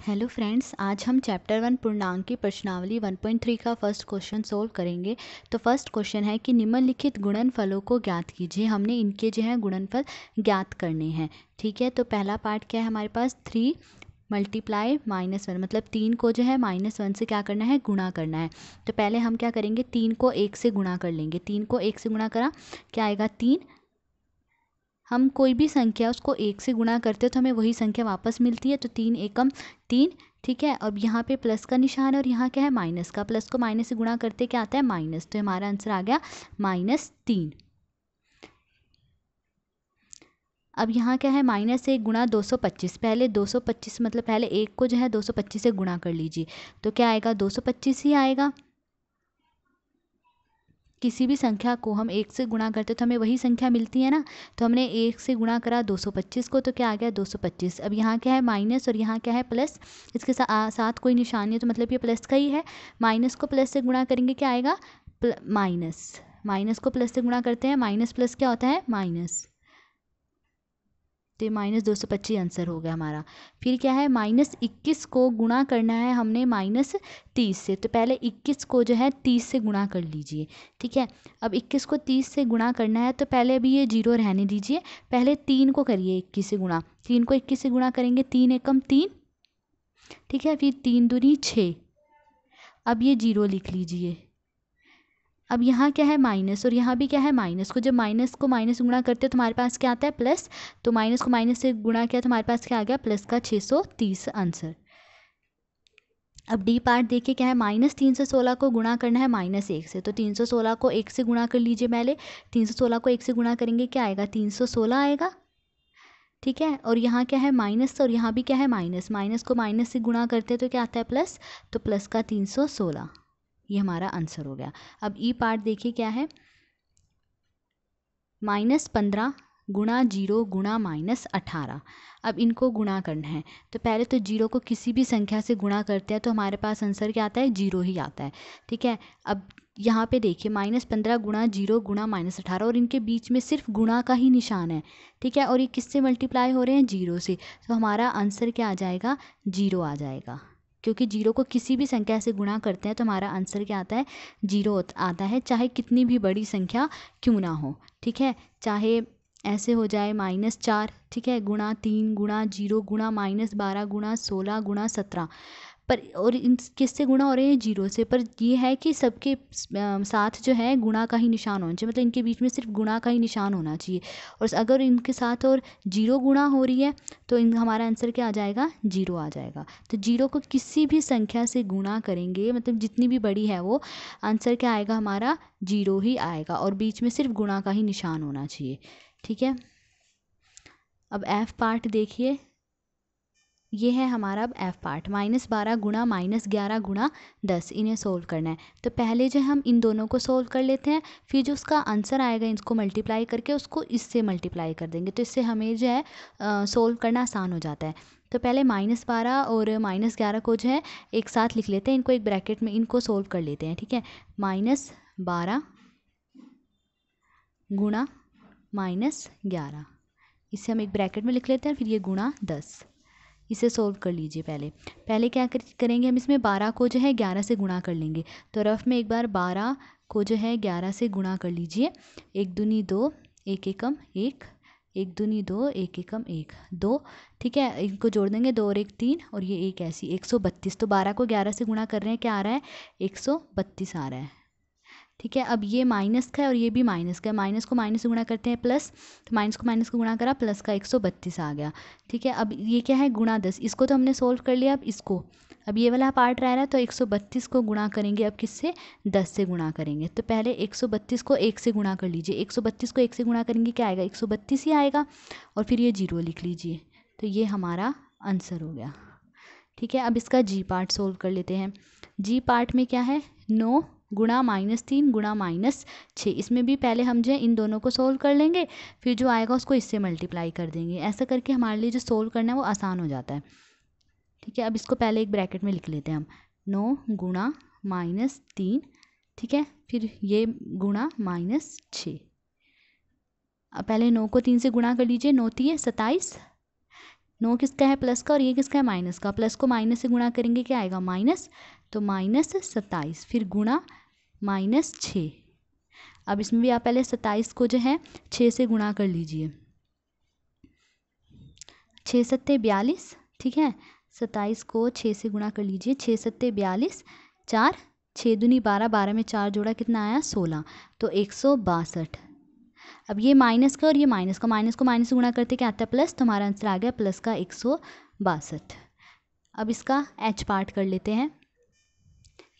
hello friends आज हम chapter one पूर्णांक की प्रश्नावली 1.3 का फर्स्ट क्वेश्चन सोल्व करेंगे तो फर्स्ट क्वेश्चन है कि निम्नलिखित गुणनफलों को ज्ञात कीजिए हमने इनके जो है गुणनफल ज्ञात करने हैं ठीक है तो पहला पार्ट क्या है हमारे पास थ्री मल्टीप्लाई माइनस वन मतलब तीन को जो है माइनस वन से क्या करना है गुणा करना है तो पहले हम क्या करेंगे तीन को एक से गुणा कर लेंगे तीन को एक से गुणा करा क्या आएगा तीन हम कोई भी संख्या उसको एक से गुणा करते हैं तो हमें वही संख्या वापस मिलती है तो तीन एकम तीन ठीक है अब यहाँ पे प्लस का निशान है और यहाँ क्या है माइनस का प्लस को माइनस से गुणा करते क्या आता है माइनस तो हमारा आंसर आ गया माइनस तीन अब यहाँ क्या है माइनस एक गुणा दो सौ पच्चीस पहले दो सौ पच्चीस मतलब पहले एक को जो है दो सौ पच्चीस से गुणा कर लीजिए तो क्या आएगा दो सौ पच्चीस ही आएगा किसी भी संख्या को हम एक से गुणा करते तो हमें वही संख्या मिलती है ना तो हमने एक से गुणा करा दो सौ पच्चीस को तो क्या आ गया दो सौ पच्चीस अब यहाँ क्या है माइनस और यहाँ क्या है प्लस इसके सा, साथ कोई निशानी है तो मतलब ये प्लस का ही है माइनस को प्लस से गुणा करेंगे क्या आएगा माइनस माइनस को प्लस से गुणा करते हैं माइनस प्लस क्या होता है माइनस तो ये माइनस दो सौ पच्चीस आंसर हो गया हमारा फिर क्या है माइनस इक्कीस को गुणा करना है हमने माइनस तीस से तो पहले इक्कीस को जो है तीस से गुणा कर लीजिए ठीक है अब इक्कीस को तीस से गुणा करना है तो पहले अभी ये जीरो रहने दीजिए पहले तीन को करिए इक्कीस से गुणा तीन को इक्कीस से गुणा करेंगे तीन एकम तीन ठीक है फिर तीन दूनी छः अब ये जीरो लिख लीजिए अब यहाँ क्या है माइनस और यहाँ भी क्या है माइनस को जब माइनस को माइनस गुणा करते हो तो हमारे पास क्या आता है प्लस तो माइनस को माइनस से गुणा किया तो हमारे पास क्या आ गया प्लस का छः सौ तीस आंसर अब डी पार्ट देखिए क्या है माइनस तीन सौ सोलह को गुणा करना है माइनस एक से तो तीन सौ सोलह को एक से गुणा कर लीजिए पहले तीन सौ सोलह को एक से गुणा करेंगे क्या आएगा तीन सौ सोलह आएगा ठीक है और यहाँ क्या है माइनस और यहाँ भी क्या है माइनस माइनस को माइनस से गुणा करते हैं तो क्या आता है प्लस तो प्लस का तीन सौ सोलह ये हमारा आंसर हो गया अब ई पार्ट देखिए क्या है माइनस पंद्रह गुणा जीरो गुणा माइनस अठारह अब इनको गुणा करना है तो पहले तो जीरो को किसी भी संख्या से गुणा करते हैं तो हमारे पास आंसर क्या आता है जीरो ही आता है ठीक है अब यहाँ पे देखिए माइनस पंद्रह गुणा जीरो गुणा माइनस अठारह और इनके बीच में सिर्फ गुणा का ही निशान है ठीक है और ये किससे मल्टीप्लाई हो रहे हैं जीरो से तो हमारा आंसर क्या आ जाएगा जीरो आ जाएगा क्योंकि जीरो को किसी भी संख्या से गुणा करते हैं तो हमारा आंसर क्या आता है जीरो आता है चाहे कितनी भी बड़ी संख्या क्यों ना हो ठीक है चाहे ऐसे हो जाए माइनस चार ठीक है गुणा तीन गुणा जीरो गुणा माइनस बारह गुणा सोलह गुणा सत्रह पर और इन किससे गुणा हो रहे हैं जीरो से पर ये है कि सबके साथ जो है गुणा का ही निशान होना चाहिए मतलब इनके बीच में सिर्फ गुणा का ही निशान होना चाहिए और अगर इनके साथ और जीरो गुणा हो रही है तो इन हमारा आंसर क्या आ जाएगा जीरो आ जाएगा तो जीरो को किसी भी संख्या से गुणा करेंगे मतलब जितनी भी बड़ी है वो आंसर क्या आएगा हमारा जीरो ही आएगा और बीच में सिर्फ गुणा का ही निशान होना चाहिए ठीक है अब एफ़ पार्ट देखिए ये है हमारा अब एफ पार्ट माइनस बारह गुणा माइनस ग्यारह गुणा दस इन्हें सोल्व करना है तो पहले जो हम इन दोनों को सोल्व कर लेते हैं फिर जो उसका आंसर आएगा इसको मल्टीप्लाई करके उसको इससे मल्टीप्लाई कर देंगे तो इससे हमें जो है सोल्व करना आसान हो जाता है तो पहले माइनस बारह और माइनस ग्यारह को जो है एक साथ लिख लेते हैं इनको एक ब्रैकेट में इनको सोल्व कर लेते हैं ठीक है माइनस बारह गुणा माइनस ग्यारह इसे हम एक ब्रैकेट में लिख लेते हैं फिर ये गुणा दस इसे सोल्व कर लीजिए पहले पहले क्या करेंगे हम इसमें बारह को जो है ग्यारह से गुणा कर लेंगे तो रफ़ में एक बार बारह को जो है ग्यारह से गुणा कर लीजिए एक दूनी दो एक एकम एक एक दूनी दो एक एकम एक दो ठीक है इनको जोड़ देंगे दो और एक तीन और ये एक ऐसी एक सौ बत्तीस तो बारह को ग्यारह से गुणा कर रहे हैं क्या आ रहा है एक सौ बत्तीस आ रहा है ठीक है अब ये माइनस का है और ये भी माइनस का है माइनस को माइनस गुणा करते हैं प्लस तो माइनस को माइनस को गुणा करा प्लस का एक सौ बत्तीस आ गया ठीक है अब ये क्या है गुणा दस इसको तो हमने सोल्व कर लिया अब इसको अब ये वाला पार्ट रह रहा है तो एक सौ बत्तीस को गुणा करेंगे अब किससे दस से गुणा करेंगे तो पहले एक सौ बत्तीस को एक से गुणा कर लीजिए एक सौ बत्तीस को एक से गुणा करेंगे क्या आएगा एक सौ बत्तीस ही आएगा और फिर ये जीरो लिख लीजिए तो ये हमारा आंसर हो गया ठीक है अब इसका जी पार्ट सोल्व कर लेते हैं जी पार्ट में क्या है नो गुणा माइनस तीन गुणा माइनस छः इसमें भी पहले हम जो है इन दोनों को सोल्व कर लेंगे फिर जो आएगा उसको इससे मल्टीप्लाई कर देंगे ऐसा करके हमारे लिए जो सोल्व करना है वो आसान हो जाता है ठीक है अब इसको पहले एक ब्रैकेट में लिख लेते हैं हम नौ गुणा माइनस तीन ठीक है फिर ये गुणा माइनस छः अब पहले नौ को तीन से गुणा कर लीजिए नौ है सताइस नौ किसका है प्लस का और ये किसका है माइनस का प्लस को माइनस से गुणा करेंगे क्या आएगा माइनस तो माइनस सत्ताईस फिर गुणा माइनस छः अब इसमें भी आप पहले सत्ताईस को जो है छः से गुणा कर लीजिए छः सत्ते बयालीस ठीक है सत्ताईस को छः से गुणा कर लीजिए छः सत्ते बयालीस चार छः दुनी बारह बारह में चार जोड़ा कितना आया सोलह तो एक सौ बासठ अब ये माइनस का और ये माइनस का माइनस को माइनस से गुणा करते क्या आता है प्लस तो हमारा आंसर आ गया प्लस का एक सौ बासठ अब इसका एच पार्ट कर लेते हैं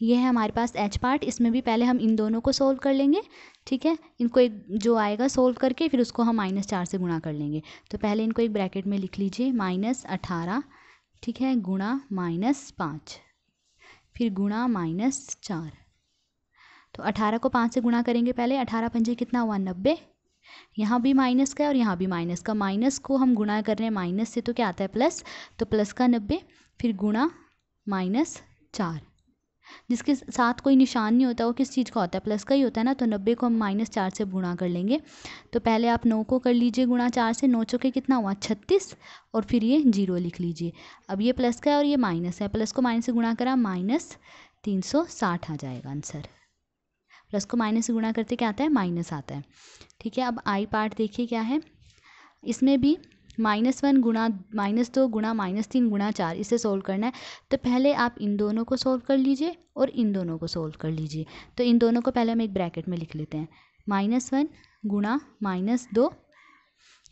ये है हमारे पास एच पार्ट इसमें भी पहले हम इन दोनों को सोल्व कर लेंगे ठीक है इनको एक जो आएगा सोल्व करके फिर उसको हम माइनस चार से गुणा कर लेंगे तो पहले इनको एक ब्रैकेट में लिख लीजिए माइनस अठारह ठीक है गुणा माइनस पाँच फिर गुणा माइनस चार तो अठारह को पाँच से गुणा करेंगे पहले अठारह पंजे कितना हुआ नब्बे यहाँ भी माइनस का है और यहाँ भी माइनस का माइनस को हम गुणा कर रहे हैं माइनस से तो क्या आता है प्लस तो प्लस का नब्बे फिर गुणा माइनस चार जिसके साथ कोई निशान नहीं होता वो किस चीज़ का होता है प्लस का ही होता है ना तो नब्बे को हम माइनस चार से गुणा कर लेंगे तो पहले आप नौ को कर लीजिए गुणा चार से नौ चौके कितना हुआ छत्तीस और फिर ये जीरो लिख लीजिए अब ये प्लस का है और ये माइनस है प्लस को माइनस से गुणा करा माइनस तीन सौ साठ आ जाएगा आंसर प्लस को माइनस से गुणा करते क्या आता है माइनस आता है ठीक है अब आई पार्ट देखिए क्या है इसमें भी माइनस वन गुणा माइनस दो गुणा माइनस तीन गुणा चार इसे सोल्व करना है तो पहले आप इन दोनों को सोल्व कर लीजिए और इन दोनों को सोल्व कर लीजिए तो इन दोनों को पहले हम एक ब्रैकेट में लिख लेते हैं माइनस वन गुणा माइनस दो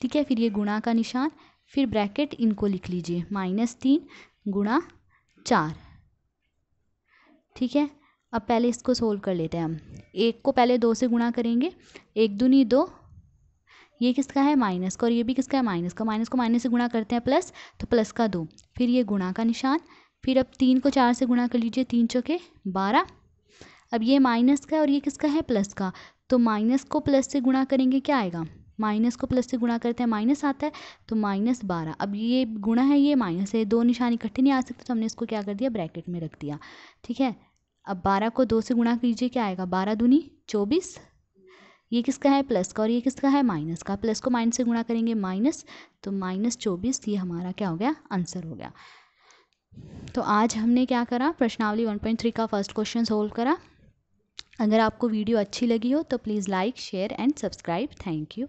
ठीक है फिर ये गुणा का निशान फिर ब्रैकेट इनको लिख लीजिए माइनस तीन गुणा चार ठीक है अब पहले इसको सोल्व कर लेते हैं हम एक को पहले दो से गुणा करेंगे एक दूनी दो ये किसका है माइनस का और ये भी किसका है माइनस का माइनस को माइनस से गुणा करते हैं प्लस तो प्लस का दो फिर ये गुणा का निशान फिर अब तीन को चार से गुणा कर लीजिए तीन चौके बारह अब ये माइनस का है और ये किसका है प्लस का तो माइनस को प्लस से गुणा करेंगे क्या आएगा माइनस को प्लस से गुणा करते हैं माइनस आता है तो माइनस बारह अब ये गुणा है ये माइनस है दो निशान इकट्ठे नहीं आ सकते तो हमने इसको क्या कर दिया ब्रैकेट में रख दिया ठीक है अब बारह को दो से गुणा कीजिए क्या आएगा बारह दूनी चौबीस ये किसका है प्लस का और ये किसका है माइनस का प्लस को माइनस से गुणा करेंगे माइनस तो माइनस चौबीस ये हमारा क्या हो गया आंसर हो गया तो आज हमने क्या करा प्रश्नावली 1.3 का फर्स्ट क्वेश्चन सोल्व करा अगर आपको वीडियो अच्छी लगी हो तो please like share and subscribe thank you